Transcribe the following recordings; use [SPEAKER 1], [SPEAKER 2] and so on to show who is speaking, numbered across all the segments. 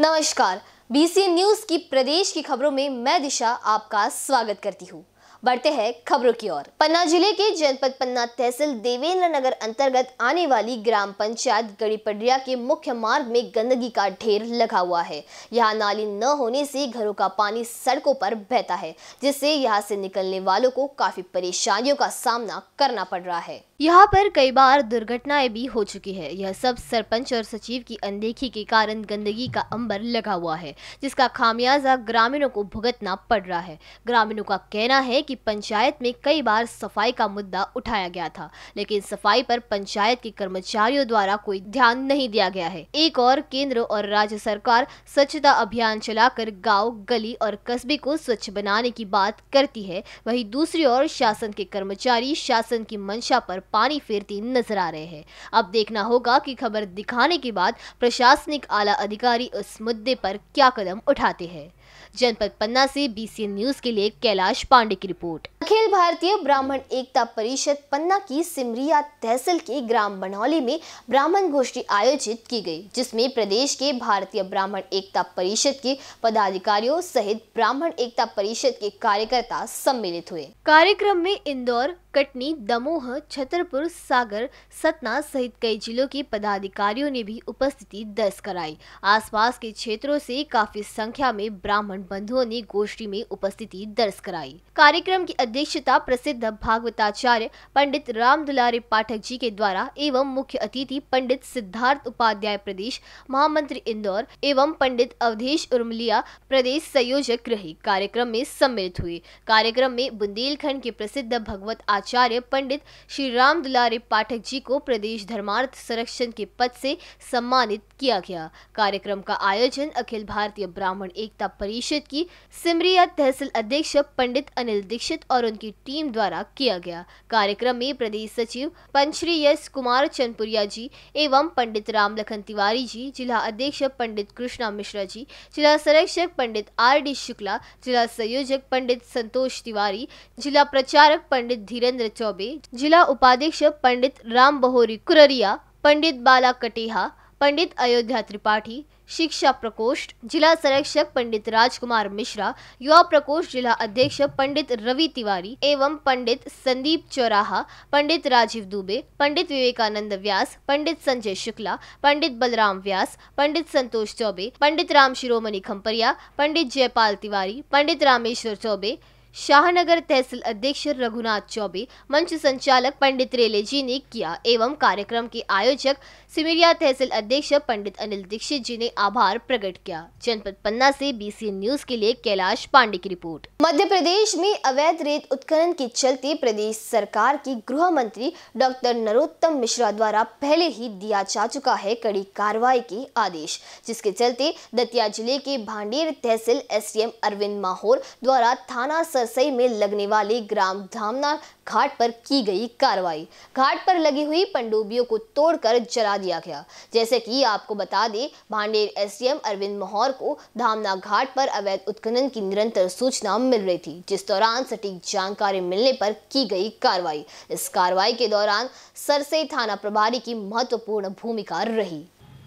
[SPEAKER 1] नमस्कार BC news की प्रदेश की खबरों में मैं दिशा आपका स्वागत करती हूँ बढ़ते हैं खबरों की ओर पन्ना जिले के जनपद पन्ना तहसील देवेंद्र नगर अंतर्गत आने वाली ग्राम पंचायत गड़ीपडिया के मुख्य मार्ग में गंदगी का ढेर लगा हुआ है यहाँ नाली न होने से घरों का पानी सड़कों पर बहता है जिससे यहाँ से निकलने वालों को काफी परेशानियों का सामना करना पड़ रहा है यहाँ पर कई बार दुर्घटनाएं भी हो चुकी है यह सब सरपंच और सचिव की अनदेखी के कारण गंदगी का अंबर लगा हुआ है जिसका खामियाजा ग्रामीणों को भुगतना पड़ रहा है ग्रामीणों का कहना है कि कि पंचायत में कई बार सफाई का मुद्दा उठाया गया था लेकिन सफाई पर पंचायत के कर्मचारियों द्वारा कोई ध्यान नहीं दिया गया है एक और केंद्र और राज्य सरकार स्वच्छता अभियान चलाकर गांव, गली और कस्बे को स्वच्छ बनाने की बात करती है वहीं दूसरी ओर शासन के कर्मचारी शासन की मंशा पर पानी फेरती नजर आ रहे हैं अब देखना होगा की खबर दिखाने के बाद प्रशासनिक आला अधिकारी उस मुद्दे पर क्या कदम उठाते हैं जनपद पन्ना से बीसी न्यूज के लिए कैलाश पांडे की रिपोर्ट रिपोर्ट अखिल भारतीय ब्राह्मण एकता परिषद पन्ना की सिमरिया तहसील के ग्राम बनौली में ब्राह्मण गोष्ठी आयोजित की गई जिसमें प्रदेश के भारतीय ब्राह्मण एकता परिषद के पदाधिकारियों सहित ब्राह्मण एकता परिषद के कार्यकर्ता सम्मिलित हुए कार्यक्रम में इंदौर कटनी दमोह छतरपुर सागर सतना सहित कई जिलों के पदाधिकारियों ने भी उपस्थिति दर्ज कराई आसपास के क्षेत्रों से काफी संख्या में ब्राह्मण बंधुओं ने गोष्ठी में उपस्थिति दर्ज कराई कार्यक्रम कार्यक्रम की अध्यक्षता प्रसिद्ध भागवताचार्य पंडित राम दुलारी पाठक जी के द्वारा एवं मुख्य अतिथि पंडित सिद्धार्थ उपाध्याय प्रदेश महामंत्री इंदौर एवं पंडित अवधेश उर्मलिया प्रदेश संयोजक रहे कार्यक्रम में सम्मिलित हुए कार्यक्रम में बुंदेलखंड के प्रसिद्ध भगवत आचार्य पंडित श्री राम दुलारी पाठक जी को प्रदेश धर्मार्थ संरक्षण के पद से सम्मानित किया गया कार्यक्रम का आयोजन अखिल भारतीय ब्राह्मण एकता परिषद की सिमरिया तहसील अध्यक्ष पंडित अनिल दीक्षित दीक्षित और उनकी टीम द्वारा किया गया कार्यक्रम में प्रदेश सचिव पंचरी एस कुमार चंदपुरिया जी एवं पंडित राम लखन तिवारी जी जिला अध्यक्ष पंडित कृष्णा मिश्रा जी जिला संरक्षक पंडित आर डी शुक्ला जिला संयोजक पंडित संतोष तिवारी जिला प्रचारक पंडित धीरेन्द्र चौबे जिला उपाध्यक्ष पंडित राम बहोरी कुररिया पंडित बाला कटेहा पंडित अयोध्या त्रिपाठी शिक्षा प्रकोष्ठ जिला संरक्षक पंडित राजकुमार मिश्रा युवा प्रकोष्ठ जिला अध्यक्ष पंडित रवि तिवारी एवं पंडित संदीप चौराहा पंडित राजीव दुबे पंडित विवेकानंद व्यास पंडित संजय शुक्ला पंडित बलराम व्यास पंडित संतोष चौबे पंडित राम शिरोमणि खम्परिया पंडित जयपाल तिवारी पंडित रामेश्वर चौबे शाहनगर तहसील अध्यक्ष रघुनाथ चौबे मंच संचालक पंडित रेले जी ने किया एवं कार्यक्रम के आयोजक सिमरिया तहसील अध्यक्ष पंडित अनिल दीक्षित जी ने आभार प्रकट किया जनपद पन्ना से बी न्यूज के लिए कैलाश पांडे की रिपोर्ट मध्य प्रदेश में अवैध रेत उत्खनन के चलते प्रदेश सरकार की गृह मंत्री डॉक्टर नरोत्तम मिश्रा द्वारा पहले ही दिया जा चुका है कड़ी कार्रवाई के आदेश जिसके चलते दतिया जिले के भांडेर तहसील एस अरविंद माहौर द्वारा थाना सरसई में लगने वाली ग्राम धामना घाट पर की गई कार्रवाई घाट पर लगी हुई पंडुबियों को तोड़कर जला दिया गया जैसे कि आपको बता दें भांडेर एसडीएम अरविंद मोहर को धामना घाट पर अवैध उत्खनन की निरंतर सूचना मिल रही थी जिस दौरान सटीक जानकारी मिलने पर की गई कार्रवाई इस कार्रवाई के दौरान सरसई थाना प्रभारी की महत्वपूर्ण भूमिका रही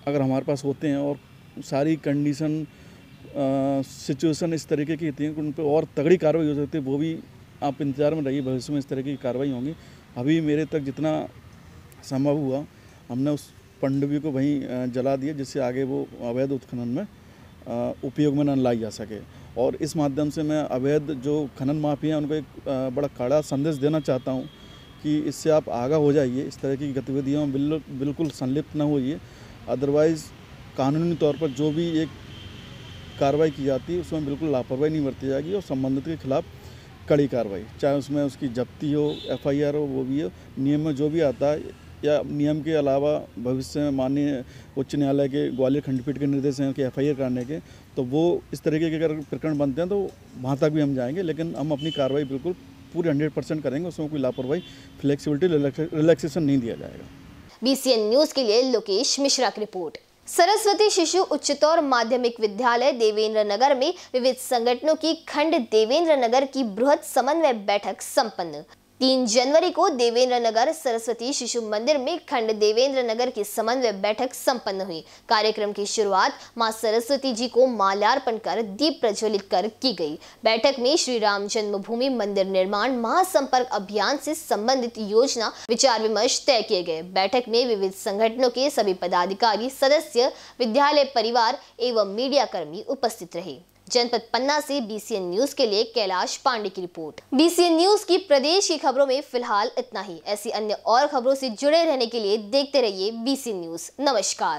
[SPEAKER 2] अगर हमारे पास होते हैं और सारी कंडीशन सिचुएशन इस तरीके की थी उन पर और तगड़ी कार्रवाई हो सकती है वो भी आप इंतज़ार में रहिए भविष्य में इस तरीके की कार्रवाई होंगी अभी मेरे तक जितना संभव हुआ हमने उस पंडवी को वहीं जला दिया जिससे आगे वो अवैध उत्खनन में उपयोग में न लाई जा सके और इस माध्यम से मैं अवैध जो खनन माफी है उनको एक बड़ा कड़ा संदेश देना चाहता हूँ कि इससे आप आगा हो जाइए इस तरह की गतिविधियों में बिल्कुल संलिप्त न होइए अदरवाइज़ कानूनी तौर पर जो भी एक कार्रवाई की जाती है उसमें बिल्कुल लापरवाही नहीं बरती जाएगी और संबंधित के खिलाफ कड़ी कार्रवाई चाहे उसमें उसकी जब्ती हो एफआईआर हो वो भी हो नियम में जो भी आता है या नियम के अलावा भविष्य में माननीय उच्च न्यायालय के ग्वालियर खंडपीठ के निर्देश हैं कि एफ कराने के तो वो इस तरीके के अगर प्रकरण बनते हैं तो वहाँ तक भी हम जाएंगे लेकिन हम अपनी कार्रवाई बिल्कुल पूरी हंड्रेड परसेंट करेंगे उसमें कोई लापरवाही फ्लेक्सिबिलिटी रिलैक्सेशन नहीं दिया जाएगा
[SPEAKER 1] बी न्यूज़ के लिए लोकेश मिश्रा की रिपोर्ट सरस्वती शिशु उच्चतर माध्यमिक विद्यालय देवेंद्र नगर में विविध संगठनों की खंड देवेंद्र नगर की बृहद समन्वय बैठक संपन्न तीन जनवरी को देवेंद्र नगर सरस्वती शिशु मंदिर में खंड देवेंद्र नगर की समन्वय बैठक संपन्न हुई कार्यक्रम की शुरुआत मां सरस्वती जी को माल्यार्पण कर दीप प्रज्वलित कर की गई बैठक में श्री राम जन्मभूमि मंदिर निर्माण महासंपर्क अभियान से संबंधित योजना विचार विमर्श तय किए गए बैठक में विविध संगठनों के सभी पदाधिकारी सदस्य विद्यालय परिवार एवं मीडिया कर्मी उपस्थित रहे जनपद पन्ना से बीसीएन न्यूज के लिए कैलाश पांडे की रिपोर्ट बीसीएन न्यूज की प्रदेश की खबरों में फिलहाल इतना ही ऐसी अन्य और खबरों से जुड़े रहने के लिए देखते रहिए बीसीएन न्यूज नमस्कार